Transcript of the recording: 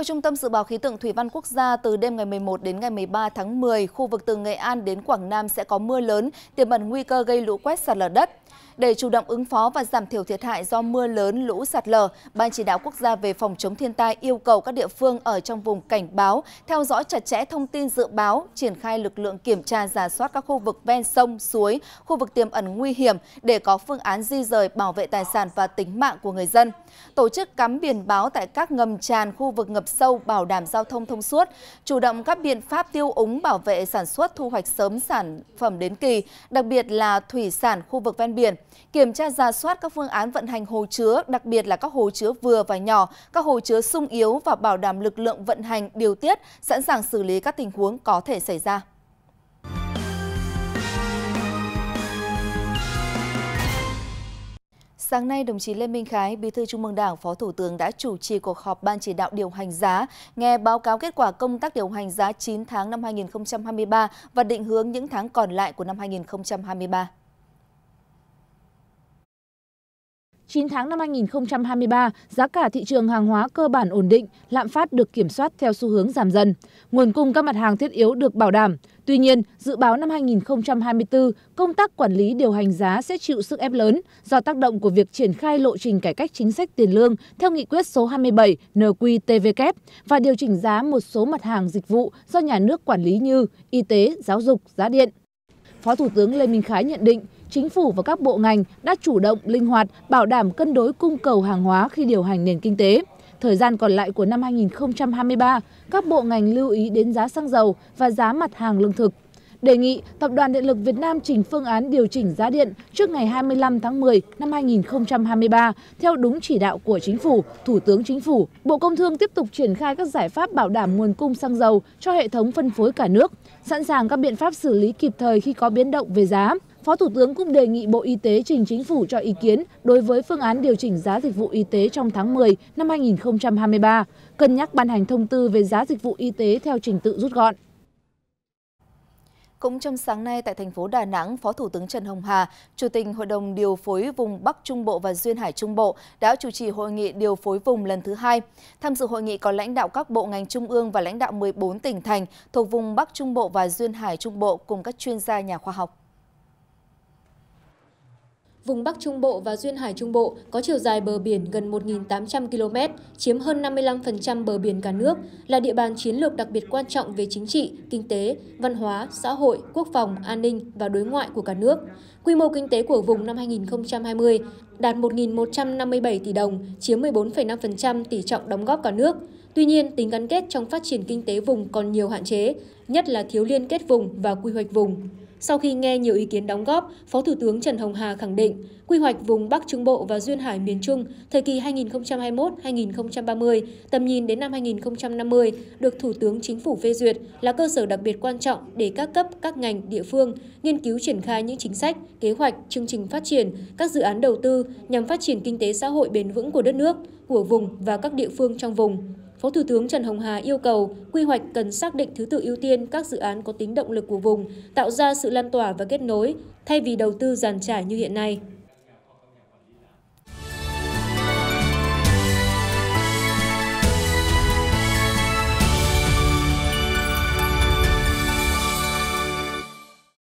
Theo Trung tâm Dự báo Khí tượng Thủy văn Quốc gia, từ đêm ngày 11 đến ngày 13 tháng 10, khu vực từ Nghệ An đến Quảng Nam sẽ có mưa lớn, tiềm ẩn nguy cơ gây lũ quét sạt lở đất. Để chủ động ứng phó và giảm thiểu thiệt hại do mưa lớn, lũ sạt lở, Ban chỉ đạo quốc gia về phòng chống thiên tai yêu cầu các địa phương ở trong vùng cảnh báo, theo dõi chặt chẽ thông tin dự báo, triển khai lực lượng kiểm tra giả soát các khu vực ven sông, suối, khu vực tiềm ẩn nguy hiểm để có phương án di rời bảo vệ tài sản và tính mạng của người dân. Tổ chức cắm biển báo tại các ngầm tràn khu vực ngập sâu bảo đảm giao thông thông suốt, chủ động các biện pháp tiêu úng bảo vệ sản xuất thu hoạch sớm sản phẩm đến kỳ, đặc biệt là thủy sản khu vực ven biển, kiểm tra ra soát các phương án vận hành hồ chứa, đặc biệt là các hồ chứa vừa và nhỏ, các hồ chứa sung yếu và bảo đảm lực lượng vận hành điều tiết, sẵn sàng xử lý các tình huống có thể xảy ra. Sáng nay, đồng chí Lê Minh Khái, Bí thư Trung ương Đảng, Phó Thủ tướng đã chủ trì cuộc họp Ban chỉ đạo điều hành giá, nghe báo cáo kết quả công tác điều hành giá 9 tháng năm 2023 và định hướng những tháng còn lại của năm 2023. 9 tháng năm 2023, giá cả thị trường hàng hóa cơ bản ổn định, lạm phát được kiểm soát theo xu hướng giảm dần. Nguồn cung các mặt hàng thiết yếu được bảo đảm. Tuy nhiên, dự báo năm 2024, công tác quản lý điều hành giá sẽ chịu sức ép lớn do tác động của việc triển khai lộ trình cải cách chính sách tiền lương theo nghị quyết số 27 NQTVK và điều chỉnh giá một số mặt hàng dịch vụ do nhà nước quản lý như y tế, giáo dục, giá điện. Phó Thủ tướng Lê Minh Khái nhận định, chính phủ và các bộ ngành đã chủ động linh hoạt bảo đảm cân đối cung cầu hàng hóa khi điều hành nền kinh tế. Thời gian còn lại của năm 2023, các bộ ngành lưu ý đến giá xăng dầu và giá mặt hàng lương thực. Đề nghị Tập đoàn Điện lực Việt Nam trình phương án điều chỉnh giá điện trước ngày 25 tháng 10 năm 2023 theo đúng chỉ đạo của Chính phủ, Thủ tướng Chính phủ. Bộ Công Thương tiếp tục triển khai các giải pháp bảo đảm nguồn cung xăng dầu cho hệ thống phân phối cả nước, sẵn sàng các biện pháp xử lý kịp thời khi có biến động về giá. Phó Thủ tướng cũng đề nghị Bộ Y tế trình chính phủ cho ý kiến đối với phương án điều chỉnh giá dịch vụ y tế trong tháng 10 năm 2023, cân nhắc ban hành thông tư về giá dịch vụ y tế theo trình tự rút gọn. Cũng trong sáng nay tại thành phố Đà Nẵng, Phó Thủ tướng Trần Hồng Hà, Chủ tịch Hội đồng điều phối vùng Bắc Trung Bộ và Duyên Hải Trung Bộ đã chủ trì hội nghị điều phối vùng lần thứ hai. Tham dự hội nghị có lãnh đạo các bộ ngành trung ương và lãnh đạo 14 tỉnh thành thuộc vùng Bắc Trung Bộ và Duyên Hải Trung Bộ cùng các chuyên gia nhà khoa học. Vùng Bắc Trung Bộ và Duyên Hải Trung Bộ có chiều dài bờ biển gần 1.800 km, chiếm hơn 55% bờ biển cả nước, là địa bàn chiến lược đặc biệt quan trọng về chính trị, kinh tế, văn hóa, xã hội, quốc phòng, an ninh và đối ngoại của cả nước. Quy mô kinh tế của vùng năm 2020 đạt 1.157 tỷ đồng, chiếm 14,5% tỷ trọng đóng góp cả nước. Tuy nhiên, tính gắn kết trong phát triển kinh tế vùng còn nhiều hạn chế, nhất là thiếu liên kết vùng và quy hoạch vùng. Sau khi nghe nhiều ý kiến đóng góp, Phó Thủ tướng Trần Hồng Hà khẳng định, quy hoạch vùng Bắc Trung Bộ và Duyên Hải miền Trung thời kỳ 2021-2030, tầm nhìn đến năm 2050 được Thủ tướng Chính phủ phê duyệt là cơ sở đặc biệt quan trọng để các cấp, các ngành, địa phương nghiên cứu triển khai những chính sách, kế hoạch, chương trình phát triển, các dự án đầu tư nhằm phát triển kinh tế xã hội bền vững của đất nước, của vùng và các địa phương trong vùng. Phó Thủ tướng Trần Hồng Hà yêu cầu quy hoạch cần xác định thứ tự ưu tiên các dự án có tính động lực của vùng, tạo ra sự lan tỏa và kết nối, thay vì đầu tư giàn trải như hiện nay.